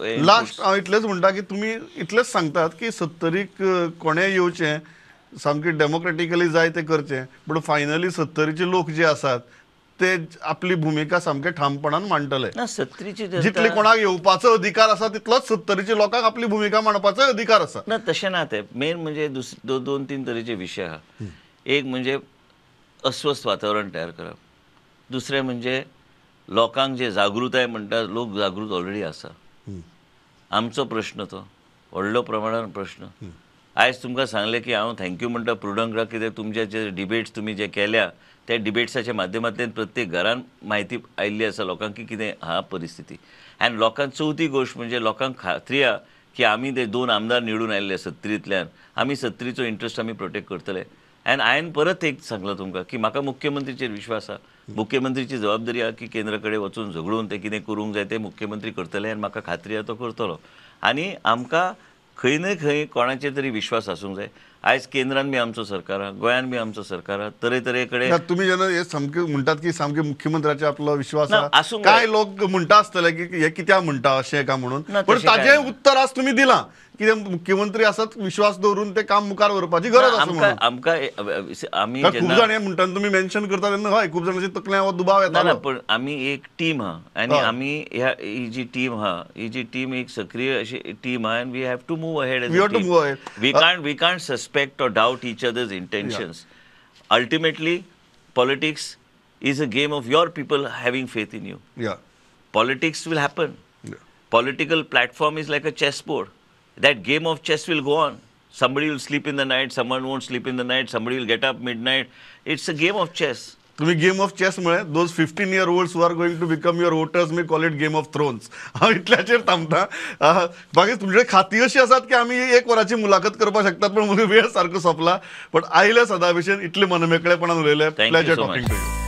Last हांव इतलेंच म्हणटा की तुमी इतलेंच सांगतात की सत्तरीक कोणेंय येवचें सामकें डेमोक्रेटिकली जाय तें करचें पूण फायनली सत्तरीचे लोक जे आसात ते आपली भुमिका सामके ठामपणान मांडटले सत्तरीचे जितले कोणाक येवपाचो अधिकार आसा तितलोच सत्तरीच्या लोकांक आपली भुमिका मांडपाचो अधिकार आसा ना तशें ना ते मेन म्हणजे दोन दोन तीन तरेचे विशय आहा एक म्हणजे अस्वस्थ वातावरण तयार करप दुसरें म्हणजे लोकांक जे जागृताय म्हणटा लोक जागृत ऑलरेडी आसा आमचो प्रश्न तो व्हडलो प्रमाणान प्रश्न आयज तुमकां सांगलें की हांव थँक्यू म्हणटा प्रुडंगराक कितें तुमचे जे डिबेट्स तुमी जे केल्या त्या डिबेट्साच्या माध्यमांतल्यान प्रत्येक घरान म्हायती आयिल्ली आसा लोकांक की कितें आहा परिस्थिती आनी लोकांक चवथी गोश्ट म्हणजे लोकांक खात्री आहा की आमी ते दोन आमदार निवडून आयिल्ले सत्रींतल्यान आमी सत्रीचो इंट्रस्ट आमी प्रोटेक्ट करतले आनी हांवें परत एक सांगलां तुमकां की म्हाका मुख्यमंत्रीचेर विश्वास आसा मुख्यमंत्रीची जबाबदारी की केंद्राकडे वचून झगडून ते कितें करूंक जाय ते मुख्यमंत्री करतले आणि म्हाका खात्री आहे तो करतलो आणि आमकां खंय ना खंय कोणाचेर तरी विश्वास आसूंक जाय आज केंद्रान बी आमचो सरकार आहे गोयात बी आमचो सरकार आहे तरे कडेन तुमी जेन्ना हे म्हणटात की समके मुख्यमंत्र्याचे आपला विश्वास आसूं काय लोक म्हणता आसतले की हे कित्याक म्हणता असे का म्हणून पण ताजे उत्तर आज तुम्ही दिला की मुख्यमंत्री असत विश्वास दवरून ते काम मुखार व्हरपाची गरज आमकां खूप जेन्ना- म्हणटा तुमी मेन्शन करता तेन्ना हय खूप जणांची तकले दुबाव येतात पण आम्ही एक टीम हा आणि आम्ही ह्या ही जी टीम हा ही जी टीम एक सक्रिय अशी टीम हा and we have to move ahead we have we can't we can't suspect or doubt each others intentions ultimately politics is a game of your people having faith in you politics will happen political platform is like a chess board that game of chess will go on. Somebody will sleep in the night, someone won't sleep in the night, somebody will get up midnight. It's a game of game of चेसमुळे those fifteen year old are to become your voters मी call it game of thrones हा इतल्याचेर थांबता बाकी तुमचे खाती अशी आसात की आमी एक वराची मुलाखत करपाक शकतात पण वेळ सारको सोपला पण आयले सदाभिषेन इतले मनमेकळेपणान उलयले प्लेजर टू यू